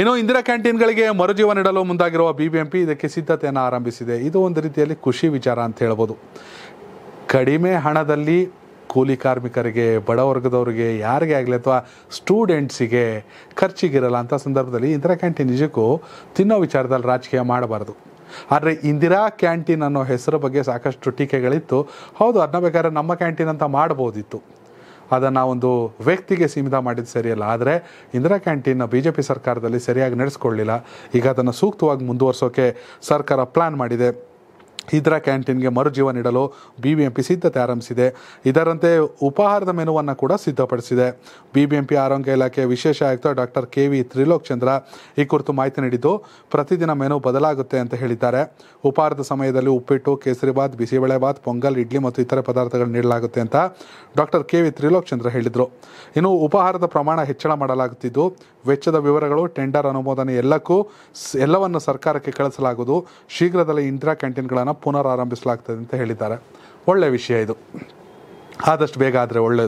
ಇನ್ನು ಇಂದಿರಾ ಕ್ಯಾಂಟೀನ್ಗಳಿಗೆ ಮರುಜೀವ ನೀಡಲು ಮುಂದಾಗಿರುವ ಬಿಬಿಎಂಪಿ ಇದಕ್ಕೆ ಸಿದ್ಧತೆಯನ್ನು ಆರಂಭಿಸಿದೆ ಇದು ಒಂದು ರೀತಿಯಲ್ಲಿ ಖುಷಿ ವಿಚಾರ ಅಂತ ಹೇಳ್ಬೋದು ಕಡಿಮೆ ಹಣದಲ್ಲಿ ಕೂಲಿ ಕಾರ್ಮಿಕರಿಗೆ ಬಡವರ್ಗದವರಿಗೆ ಯಾರಿಗೆ ಆಗಲಿ ಅಥವಾ ಸ್ಟೂಡೆಂಟ್ಸಿಗೆ ಖರ್ಚಿಗಿರಲ್ಲ ಅಂತ ಸಂದರ್ಭದಲ್ಲಿ ಇಂದಿರಾ ಕ್ಯಾಂಟೀನ್ ನಿಜಕ್ಕೂ ತಿನ್ನೋ ವಿಚಾರದಲ್ಲಿ ರಾಜಕೀಯ ಮಾಡಬಾರ್ದು ಆದರೆ ಇಂದಿರಾ ಕ್ಯಾಂಟೀನ್ ಅನ್ನೋ ಹೆಸರು ಬಗ್ಗೆ ಸಾಕಷ್ಟು ಟೀಕೆಗಳಿತ್ತು ಹೌದು ಅದನ್ನ ಬೇಕಾದ್ರೆ ನಮ್ಮ ಕ್ಯಾಂಟೀನ್ ಅಂತ ಮಾಡ್ಬೋದಿತ್ತು ಅದನ್ನು ಒಂದು ವ್ಯಕ್ತಿಗೆ ಸೀಮಿತ ಮಾಡಿದ್ದು ಸರಿಯಲ್ಲ ಆದರೆ ಇಂದಿರಾ ಕ್ಯಾಂಟೀನ್ನ ಬಿ ಜೆ ಪಿ ಸರ್ಕಾರದಲ್ಲಿ ಸರಿಯಾಗಿ ನಡೆಸ್ಕೊಳ್ಳಿಲ್ಲ ಈಗ ಅದನ್ನು ಸೂಕ್ತವಾಗಿ ಮುಂದುವರಿಸೋಕೆ ಸರ್ಕಾರ ಪ್ಲ್ಯಾನ್ ಮಾಡಿದೆ ಹೀದ್ರಾ ಕ್ಯಾಂಟೀನ್ಗೆ ಮರುಜೀವ ನೀಡಲು ಬಿಬಿಎಂಪಿ ಸಿದ್ಧತೆ ಆರಂಭಿಸಿದೆ ಇದರಂತೆ ಉಪಹಾರದ ಮೆನುವನ್ನು ಕೂಡ ಸಿದ್ಧಪಡಿಸಿದೆ ಬಿಬಿಎಂಪಿ ಆರೋಗ್ಯ ಇಲಾಖೆಯ ವಿಶೇಷ ಆಯುಕ್ತ doctor K V Trilok Chandra ಈ ಕುರಿತು ಮಾಹಿತಿ ನೀಡಿದ್ದು ಪ್ರತಿದಿನ ಮೆನು ಬದಲಾಗುತ್ತೆ ಅಂತ ಹೇಳಿದ್ದಾರೆ ಉಪಹಾರದ ಸಮಯದಲ್ಲಿ ಉಪ್ಪಿಟ್ಟು ಕೇಸರಿಬಾತ್ ಬಿಸಿಬೇಳೆಬಾತ್ ಪೊಂಗಲ್ ಇಡ್ಲಿ ಮತ್ತು ಇತರೆ ಪದಾರ್ಥಗಳನ್ನು ನೀಡಲಾಗುತ್ತೆ ಅಂತ doctor K V Trilok Chandra ಹೇಳಿದರು ಇನ್ನು ಉಪಹಾರದ ಪ್ರಮಾಣ ಹೆಚ್ಚಳ ಮಾಡಲಾಗುತ್ತಿದ್ದು ವೆಚ್ಚದ ವಿವರಗಳು ಟೆಂಡರ್ ಅನುಮೋದನೆ ಎಲ್ಲಕ್ಕೂ ಎಲ್ಲವನ್ನು ಸರ್ಕಾರಕ್ಕೆ ಕಳಿಸಲಾಗುವುದು ಶೀಘ್ರದಲ್ಲೇ ಇಂದಿರಾ ಕ್ಯಾಂಟೀನ್ಗಳನ್ನು ಪುನರಾರಂಭಿಸಲಾಗ್ತದೆ ಅಂತ ಹೇಳಿದ್ದಾರೆ ಒಳ್ಳೆಯ ವಿಷಯ ಇದು ಆದಷ್ಟು ಬೇಗ ಆದರೆ ಒಳ್ಳೆ